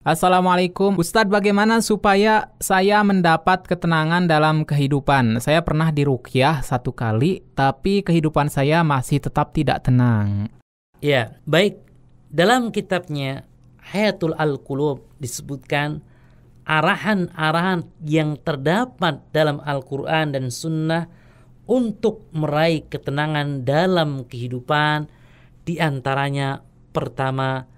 Assalamualaikum, Ustadz. Bagaimana supaya saya mendapat ketenangan dalam kehidupan? Saya pernah dirukyah satu kali, tapi kehidupan saya masih tetap tidak tenang. Ya, baik. Dalam kitabnya Hayatul Al-Qulub disebutkan arahan-arahan yang terdapat dalam Al-Quran dan Sunnah untuk meraih ketenangan dalam kehidupan, di antaranya pertama,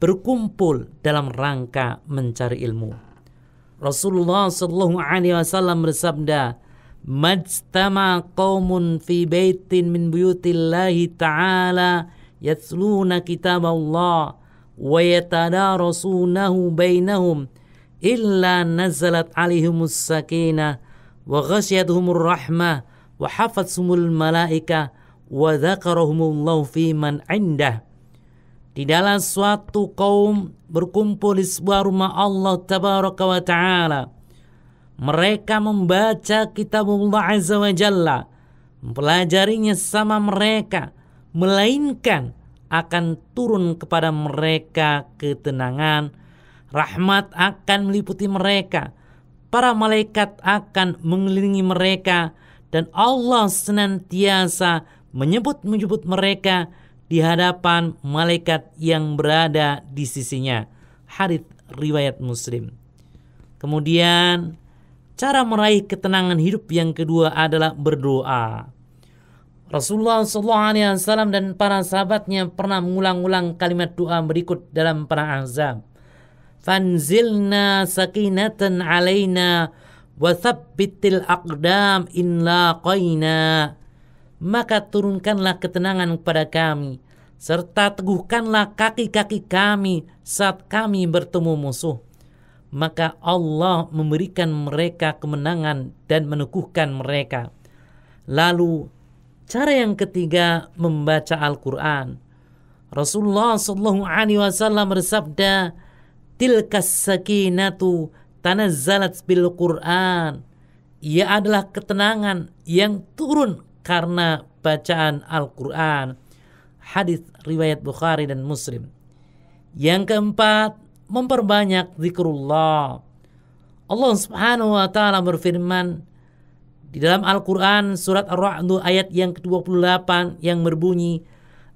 berkumpul dalam rangka mencari ilmu. Rasulullah Shallallahu Alaihi Wasallam bersabda, "Majtama qaumun fi baitin min buyutillahi taala yatsluna kitab Allah wa yatadarusunahu bainahum illa nazalat alaihimus sakinah wa ghasyiyatuhumur rahmah wa hafatsumul malaika wa dzakarahumullahu fi man indah." Di dalam suatu kaum berkumpul di sebuah rumah Allah Tabaraka wa Ta'ala. Mereka membaca kitab Allah Azza wa Jalla. Mempelajarinya sama mereka. Melainkan akan turun kepada mereka ketenangan. Rahmat akan meliputi mereka. Para malaikat akan mengelilingi mereka. Dan Allah senantiasa menyebut-menyebut mereka di hadapan malaikat yang berada di sisinya. Hadith riwayat Muslim. Kemudian cara meraih ketenangan hidup yang kedua adalah berdoa. Rasulullah SAW dan para sahabatnya pernah mengulang-ulang kalimat doa berikut dalam perang azab Fanzilna sakinatan alaina wa aqdam in laqaina maka turunkanlah ketenangan kepada kami, serta teguhkanlah kaki-kaki kami saat kami bertemu musuh. Maka Allah memberikan mereka kemenangan dan meneguhkan mereka. Lalu, cara yang ketiga membaca Al-Quran. Rasulullah Shallallahu Alaihi Wasallam bersabda, "Tilkas sakinatu tanazzalat bil Quran." Ia adalah ketenangan yang turun karena bacaan Al-Quran, hadis riwayat Bukhari dan Muslim. Yang keempat, memperbanyak zikrullah. Allah Subhanahu wa taala berfirman di dalam Al-Qur'an surat Ar-Ra'd ayat yang ke-28 yang berbunyi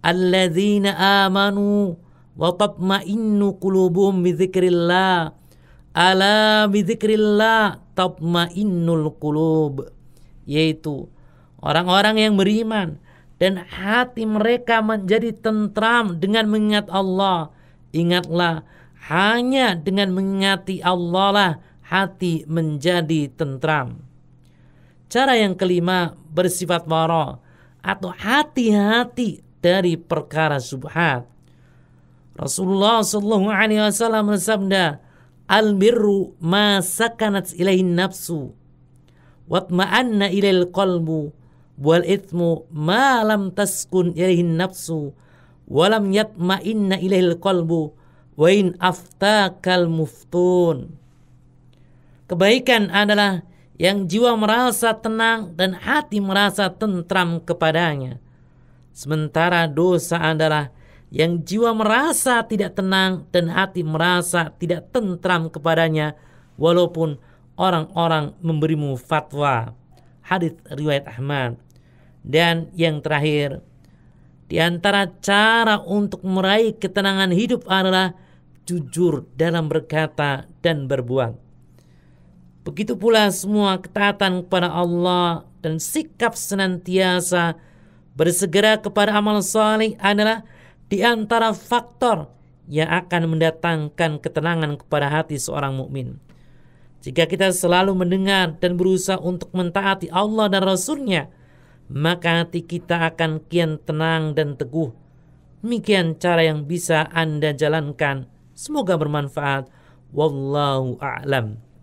alladzina amanu wa tatma'innu qulubuhum bi dzikrillah ala bi dzikrillah tatma'innul qulub yaitu orang-orang yang beriman dan hati mereka menjadi tentram dengan mengingat Allah. Ingatlah, hanya dengan mengingati Allah lah hati menjadi tentram. Cara yang kelima bersifat waro atau hati-hati dari perkara subhat. Rasulullah Shallallahu Alaihi Wasallam bersabda, al birru ma sakanat ilaihin nafsu, watma'anna ilail qalbu, wal ithmu ma lam taskun ilaihin nafsu wa lam yatma'inna ilaihil qalbu wa in aftakal muftun kebaikan adalah yang jiwa merasa tenang dan hati merasa tentram kepadanya sementara dosa adalah yang jiwa merasa tidak tenang dan hati merasa tidak tentram kepadanya walaupun orang-orang memberimu fatwa hadis riwayat Ahmad dan yang terakhir, di antara cara untuk meraih ketenangan hidup adalah jujur dalam berkata dan berbuat. Begitu pula semua ketaatan kepada Allah dan sikap senantiasa bersegera kepada amal soleh adalah di antara faktor yang akan mendatangkan ketenangan kepada hati seorang mukmin. Jika kita selalu mendengar dan berusaha untuk mentaati Allah dan Rasulnya, nya maka hati kita akan kian tenang dan teguh. Demikian cara yang bisa Anda jalankan. Semoga bermanfaat. Wallahu a'lam.